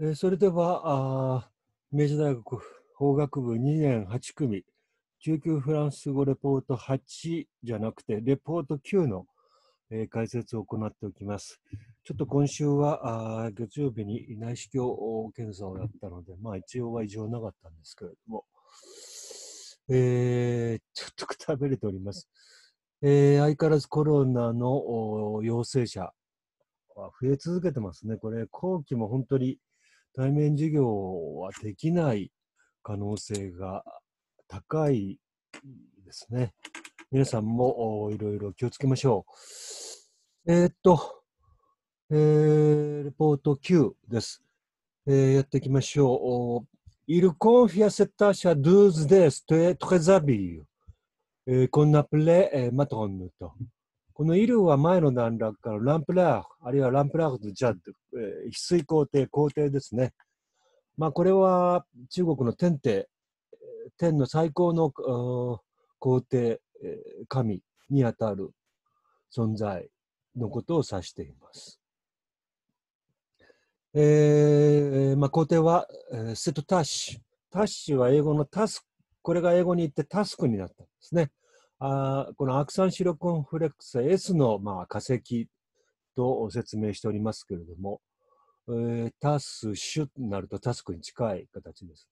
えそれではあ、明治大学法学部2年8組、中級フランス語レポート8じゃなくて、レポート9の、えー、解説を行っておきます。ちょっと今週はあ月曜日に内視鏡検査をやったので、まあ一応は異常なかったんですけれども、えー、ちょっとくたびれております。えー、相変わらずコロナの陽性者は増え続けてますね。これ、後期も本当に対面授業はできない可能性が高いですね。皆さんもいろいろ気をつけましょう。えー、っと、えー、レポート9です。えー、やっていきましょう。Il confia c e e tâche à 1 des très h a b i qu'on appelait m a t r o n この医療は前の段落からランプラーフ、あるいはランプラーフとジャッド、えー、翡翠皇帝、皇帝ですね。まあ、これは中国の天帝、天の最高の皇帝、神にあたる存在のことを指しています。えーまあ、皇帝は、えー、セトタッシュ。タッシュは英語のタスク。これが英語に言ってタスクになったんですね。あこのアクサンシロコンフレックス S の、まあ、化石と説明しておりますけれども、えー、タスシュとなるとタスクに近い形です。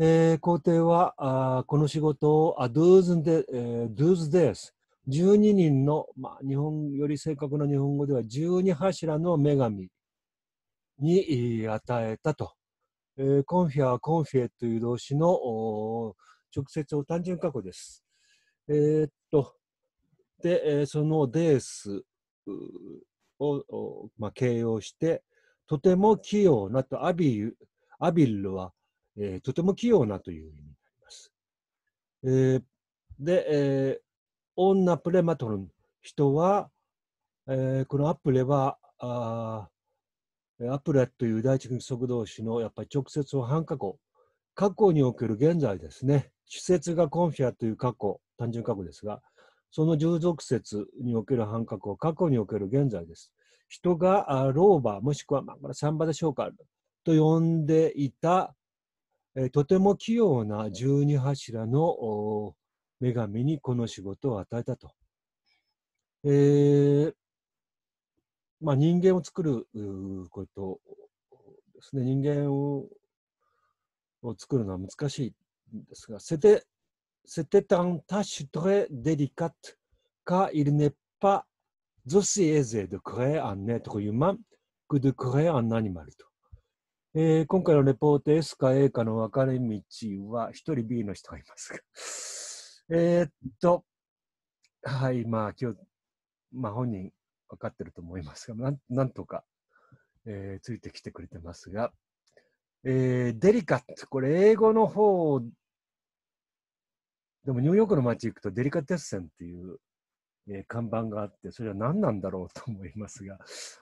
えー、皇帝はあこの仕事をアドゥーズデ、えー、ドゥーズデース12人の、まあ、日本より正確な日本語では12柱の女神に与えたと、えー、コンフィアはコンフィエという動詞の直接を単純過去です。えー、っと、で、えそのデースを、まあ、形容して、とても器用なと、アビアビルは、えー、とても器用なという意味になります。えー、で、えー、女プレマトルン、人は、えー、このアプレは、あアプレという第一軍速度士のやっぱり直接を半過去、過去における現在ですね。主設がコンフィアという過去、単純過去ですが、その従属説における反覚を過去における現在です。人が老婆もしくは、まあ、これ三馬でしょうかと呼んでいた、えとても器用な十二柱の女神にこの仕事を与えたと。えーまあ、人間を作ることですね人間をを作るのは難しいですが、c'était un tâche très délicate car il n'est pas aussi aisé de créer un être humain que de créer un animal と。えー、今回のレポート S か A かの分かれ道は、一人 B の人がいますが。えー、っと、はい、まあ今日、まあ本人分かってると思いますが、なんなんとか、えー、ついてきてくれてますが、えー、デリカって、これ英語の方、でもニューヨークの街行くとデリカテッセンっていう、えー、看板があって、それは何なんだろうと思いますが、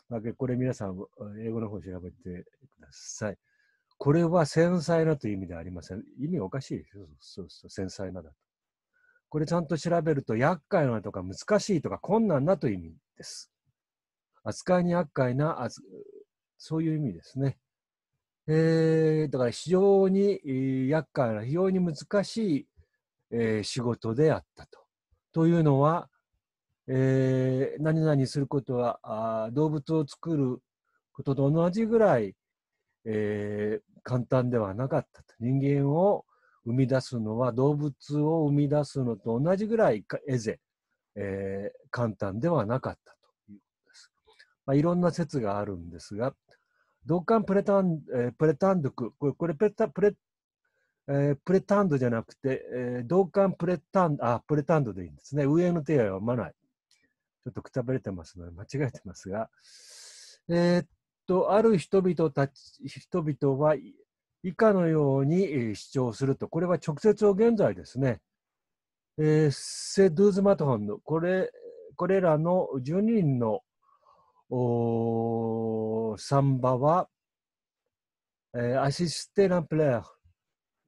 まあ、これ皆さん、英語の方調べてください。これは繊細なという意味ではありません。意味おかしいですよ。そうそう、繊細なだと。これちゃんと調べると、厄介なとか難しいとか困難なという意味です。扱いに厄介な、そういう意味ですね。えー、だから非常に厄介な、非常に難しい、えー、仕事であったと。というのは、えー、何々することはあ動物を作ることと同じぐらい、えー、簡単ではなかったと。人間を生み出すのは動物を生み出すのと同じぐらいえぜ、えー、簡単ではなかったということです。まあ、いろんな説があるんですが、ドカンプレタン、えー、プレタンドク、これ、これプレタ、プレ、えー、プレタンドじゃなくて、えー、同感プレタンド、あ、プレタンドでいいんですね。上の手は読まない。ちょっとくたばれてますので、間違えてますが。えー、っと、ある人々たち、人々は以下のように主張すると。これは直接を現在ですね。えー、セ・ドゥーズ・マトホンの、これ、これらの12人のお u s a は、b えー、アシステランプレア、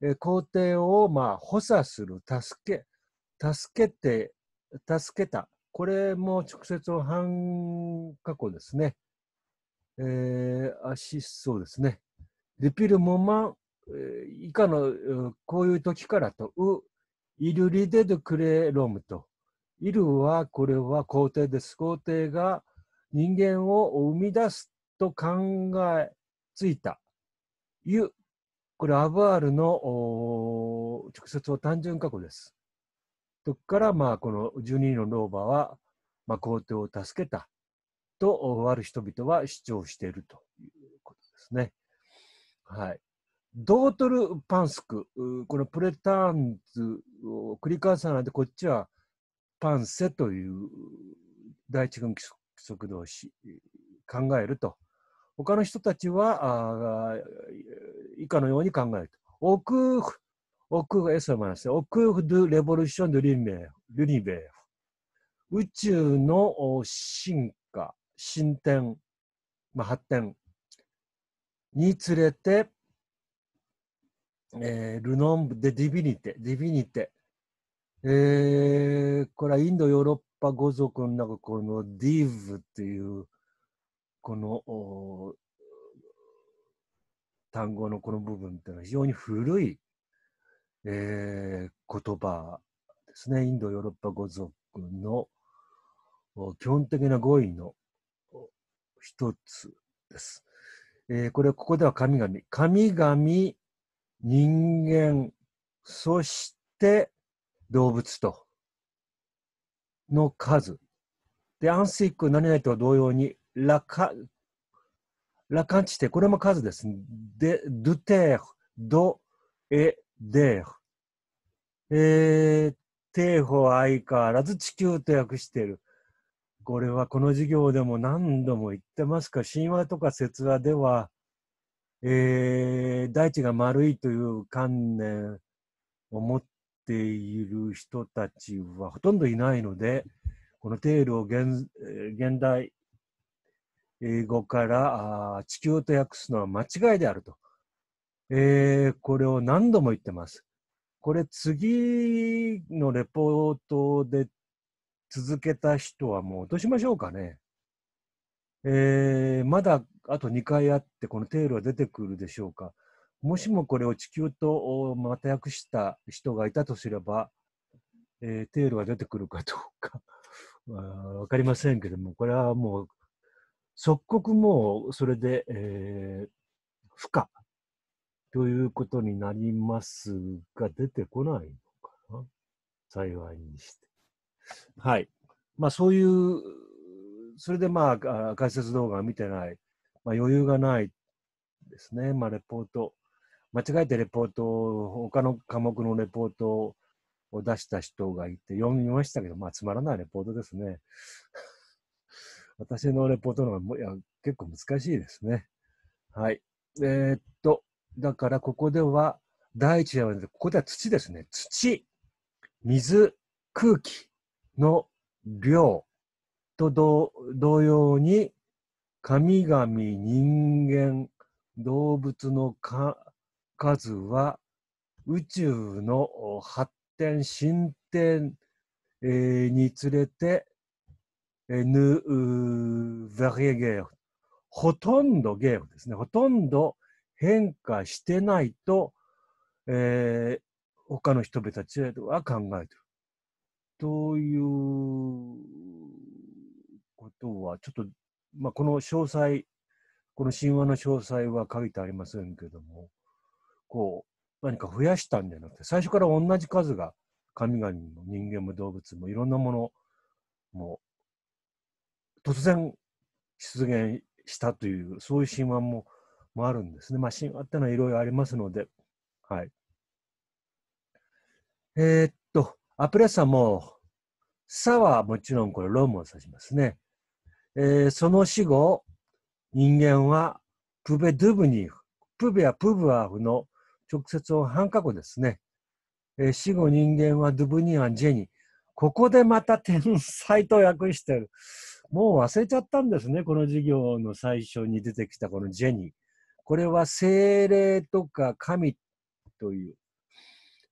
えー、皇帝を、まあ、補佐する、助け、助けて、助けた。これも直接の半過去ですね。えー、アシス、そうですね。デピルモマン、以下のこういう時からと、う、イルリデドクレロムと。イルはこれは皇帝です。皇帝が人間を生み出すと考えついた、いう、これ、アブアールの直接を単純過去です。そこから、まあ、この12の老婆は、まあ、皇帝を助けたと、ある人々は主張しているということですね。はい。ドートル・パンスク、このプレターンズを繰り返さないで、こっちはパンセという第一軍規則速度をし考えると。他の人たちはあ以下のように考えると。オクフ、オクフ、エスマナス、オクフ・ドゥ・レボリューション・ドゥ・リメルニベ宇宙の進化、進展、まあ、発展につれて、えー、ルノン・ブ・デ・ディビニテ、ディビニテ、えー、これはインド、ヨーロッパ語族の中、このディーブっていう、この単語のこの部分っていうのは非常に古い、えー、言葉ですね。インド・ヨーロッパ語族の基本的な語彙の一つです。えー、これ、ここでは神々。神々、人間、そして動物との数。で、アンスイック何々と同様に、ラカ、ラカンチテ、これも数です。で、ドゥテーフ、ド、エ、デーフ。えー、テーフは相変わらず地球と訳している。これはこの授業でも何度も言ってますか。神話とか説話では、えー、大地が丸いという観念を持っている人たちはほとんどいないので、このテールを現現代英語から地球と訳すのは間違いであると、えー、これを何度も言ってます。これ次のレポートで続けた人はもう落としましょうかね。えー、まだあと2回あってこのテールは出てくるでしょうか。もしもこれを地球とまた訳した人がいたとすれば、えー、テールは出てくるかどうか わかりませんけども、これはもう、即刻もうそれで、えー、不可ということになりますが、出てこないのかな幸いにして。はい。まあそういう、それでまあ解説動画を見てない、まあ余裕がないですね。まあレポート間違えてレポートを、他の科目のレポートを出した人がいて、読みましたけど、まあ、つまらないレポートですね。私のレポートの方がいや結構難しいですね。はい。えー、っと、だからここでは、第一ではなくここでは土ですね。土、水、空気の量と同様に、神々、人間、動物のか数は宇宙の発展進展、えー、につれてヌヴァリエゲーフほとんどゲーフですねほとんど変化してないと、えー、他の人々たちは考えてるということはちょっと、まあ、この詳細この神話の詳細は書いてありませんけども、こう、何か増やしたんじゃなくて、最初から同じ数が神々も人間も動物もいろんなものも突然出現したという、そういう神話ももあるんですね。まあ、神話ってのはいろいろありますので、はい。えー、っと、アプレッサも、さはもちろんこれ論文を指しますね。えー、その死後、人間はプベ・ドゥブニーフ、プベやプブアフの直接を半過去ですね。え死後人間はドゥブニアン・ジェニー。ここでまた天才と訳してる。もう忘れちゃったんですね。この授業の最初に出てきたこのジェニー。これは精霊とか神という。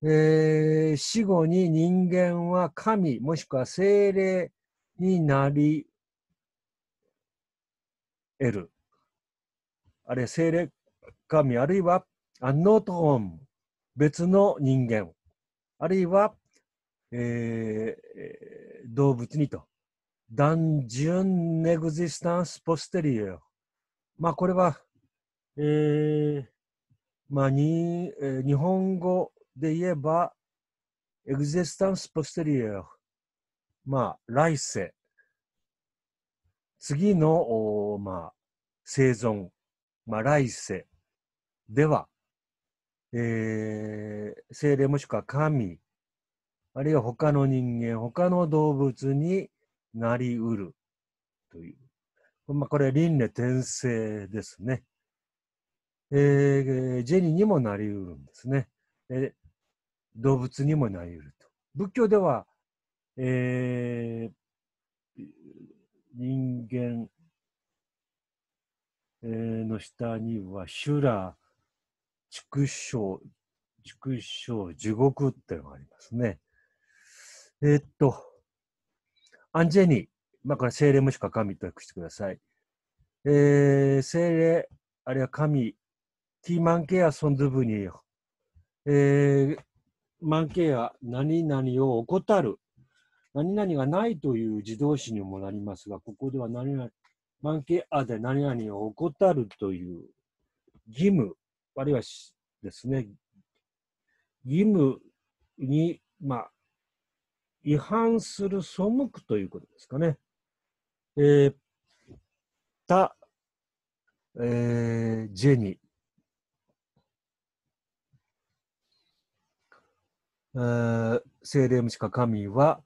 えー、死後に人間は神もしくは精霊になり得る。あれ、精霊神あるいはあのノートホ別の人間、あるいは、えー、動物にと、ダンジグジスタンス・ポステリオ。まあ、これは、えーまあにえー、日本語で言えば、エグジスタンス・ポステリオ。まあ、来世。次の、まあ、生存。まあ、来世では。えー、精霊もしくは神、あるいは他の人間、他の動物になりうるという。まあ、これ、輪廻転生ですね。えー、ジェニーにもなりうるんですね。え動物にもなりうると。仏教では、えー、人間、えの下には修羅、畜生、畜生、地獄っていうのがありますね。えー、っと、アンジェニー、今これ精霊もしか神と訳してください。えー、精霊、あるいは神、ティーマンケアソンドブニー、えー、マンケア、何々を怠る。何々がないという自動詞にもなりますが、ここでは何々、マンケアで何々を怠るという義務、あるいはですね、義務に、まあ、違反する背くということですかね。えー、た、えー、ジェニえー、精霊無視か神は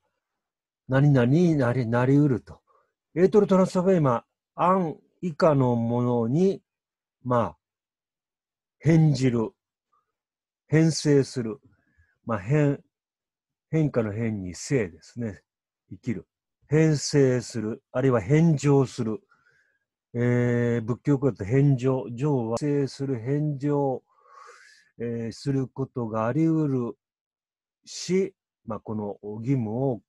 何々になりなりうると。エイトルトランスフェイマー、アン以下のものに、まあ、変じる、変性する。まあ、変、変化の変に生ですね。生きる。変性する。あるいは変情する。えー、仏教語だと変情。情は性する変情、えー、することがあり得るし、まあ、この義務を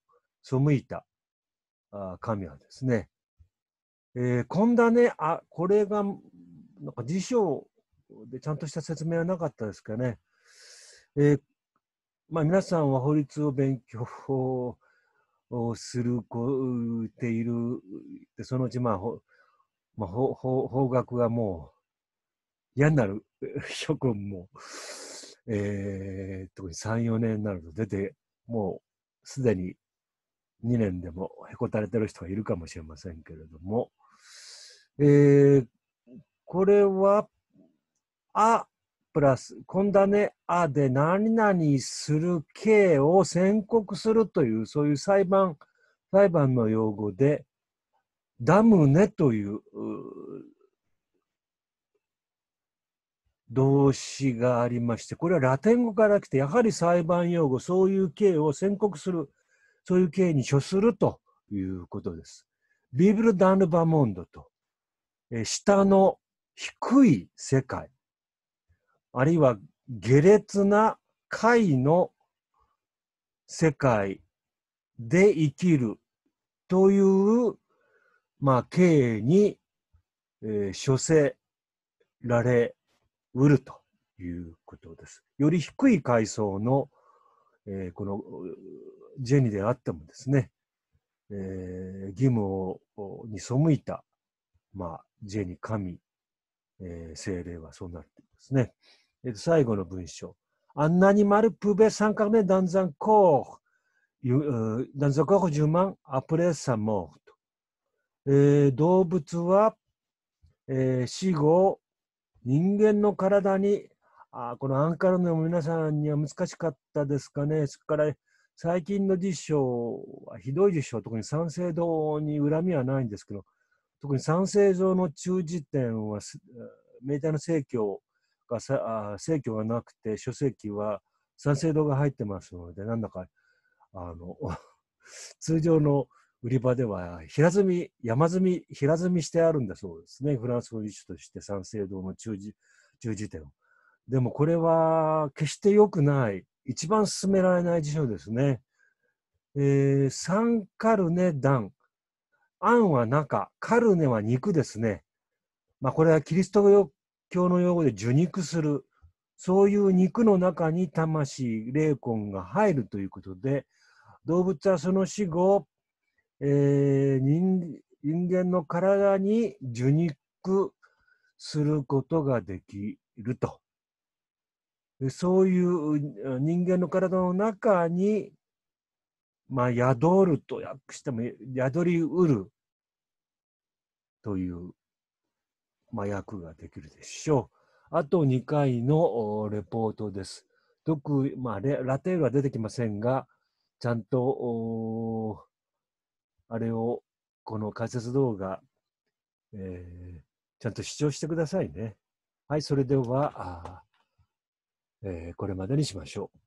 背いたあ神はですね、えー、こんなね、あ、これが、なんか辞書で、ちゃんとした説明はなかったですかね。えー、まあ、皆さんは法律を勉強をするこているで、そのうち、まあほまあ、法法学がもう嫌になる 諸君も、えー、特に3、4年になると出て、もうすでに2年でもへこたれてる人がいるかもしれませんけれども、えー、これはあプラス、こんだね、あで何々する刑を宣告するという、そういう裁判、裁判の用語で、ダムネという動詞がありまして、これはラテン語から来て、やはり裁判用語、そういう刑を宣告する、そういう刑に処するということです。ビブル・ダヌ・バモンドと、え下の低い世界、あるいは下劣な解の世界で生きるという、まあ、経営に、えー、処せられうるということです。より低い階層の、えー、このジェニであってもですね、えー、義務をに背いた、まあ、ジェニ神、えー、精霊はそうなっていますね。えっと、最後の文章。あんなに丸プベ三角で断然コだん然コーう、十万アプレサモート。えー、動物は、えー、死後、人間の体に、あこのアンカルの皆さんには難しかったですかね。それから、最近の辞書はひどい辞書、特に三省堂に恨みはないんですけど、特に三省堂の中辞典は、明太の正教かさあ正教がなくて書籍は三省堂が入ってますのでなんだかあの 通常の売り場では平積み山積み平積みしてあるんだそうですねフランス語辞書として三省堂の中字十字点を。でもこれは決して良くない一番勧められない辞書ですね。えー、サンカルネダン。アンは中、カルネは肉ですね。まあ、これはキリスト教の用語で受肉する。そういう肉の中に魂、霊魂が入るということで、動物はその死後、えー、人人間の体に受肉することができると。そういう人間の体の中に、まあ、宿ると訳しても宿りうるというまあ、ができるでしょう。あと2回のレポートです。特、まあ、ラテールは出てきませんが、ちゃんと、あれを、この解説動画、えー、ちゃんと視聴してくださいね。はい、それでは、えー、これまでにしましょう。